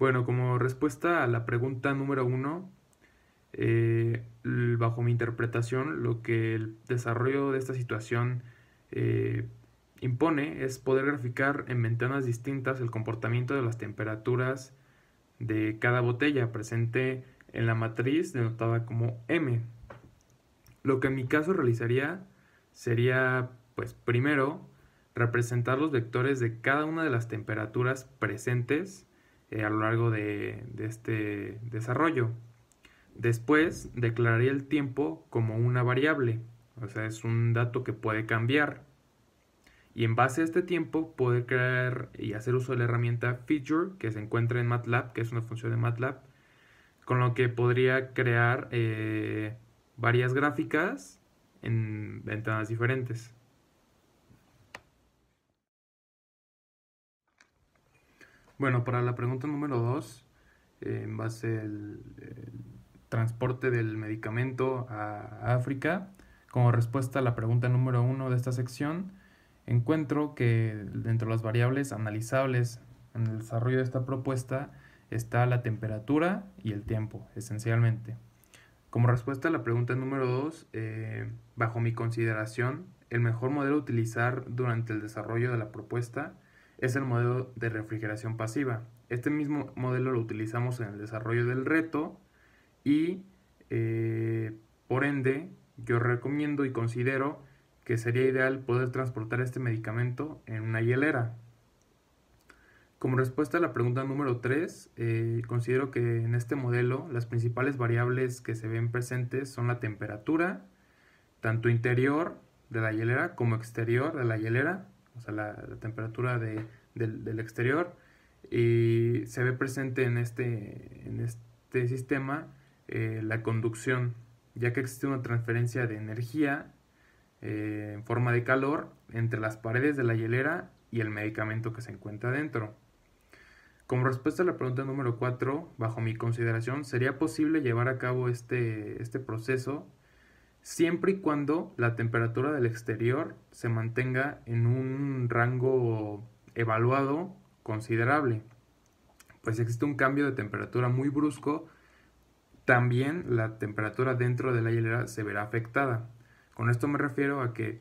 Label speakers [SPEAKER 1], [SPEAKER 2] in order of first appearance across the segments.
[SPEAKER 1] Bueno, como respuesta a la pregunta número uno, eh, bajo mi interpretación, lo que el desarrollo de esta situación eh, impone es poder graficar en ventanas distintas el comportamiento de las temperaturas de cada botella presente en la matriz denotada como M. Lo que en mi caso realizaría sería, pues primero, representar los vectores de cada una de las temperaturas presentes eh, a lo largo de, este desarrollo. Después declararía el tiempo como una variable, o sea, es un dato que puede cambiar. Y en base a este tiempo puede crear y hacer uso de la herramienta feature que se encuentra en MATLAB, que es una función de MATLAB, con lo que podría crear eh, varias gráficas en ventanas diferentes. Bueno, para la pregunta número 2, eh, en base al transporte del medicamento a África, como respuesta a la pregunta número uno de esta sección, encuentro que dentro de las variables analizables en el desarrollo de esta propuesta está la temperatura y el tiempo, esencialmente. Como respuesta a la pregunta número 2, eh, bajo mi consideración, el mejor modelo a utilizar durante el desarrollo de la propuesta es el modelo de refrigeración pasiva. Este mismo modelo lo utilizamos en el desarrollo del reto y eh, por ende yo recomiendo y considero que sería ideal poder transportar este medicamento en una hielera. Como respuesta a la pregunta número 3, eh, considero que en este modelo las principales variables que se ven presentes son la temperatura, tanto interior de la hielera como exterior de la hielera, sea, la, temperatura del, exterior, y se ve presente en este, en este sistema eh, la conducción, ya que existe una transferencia de energía eh, en forma de calor entre las paredes de la hielera y el medicamento que se encuentra dentro. Como respuesta a la pregunta número 4, bajo mi consideración, ¿sería posible llevar a cabo este, este proceso siempre y cuando la temperatura del exterior se mantenga en un rango evaluado considerable. Pues existe un cambio de temperatura muy brusco, también la temperatura dentro de la hielera se verá afectada. Con esto me refiero a que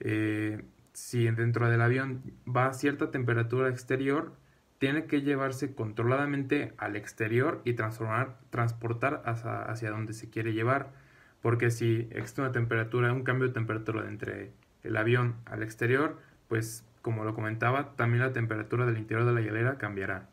[SPEAKER 1] eh, si dentro del avión va a cierta temperatura exterior, tiene que llevarse controladamente al exterior y transportar hacia donde se quiere llevar porque si existe una temperatura, un cambio de temperatura entre el avión al exterior, pues como lo comentaba, también la temperatura del interior de la hielera cambiará.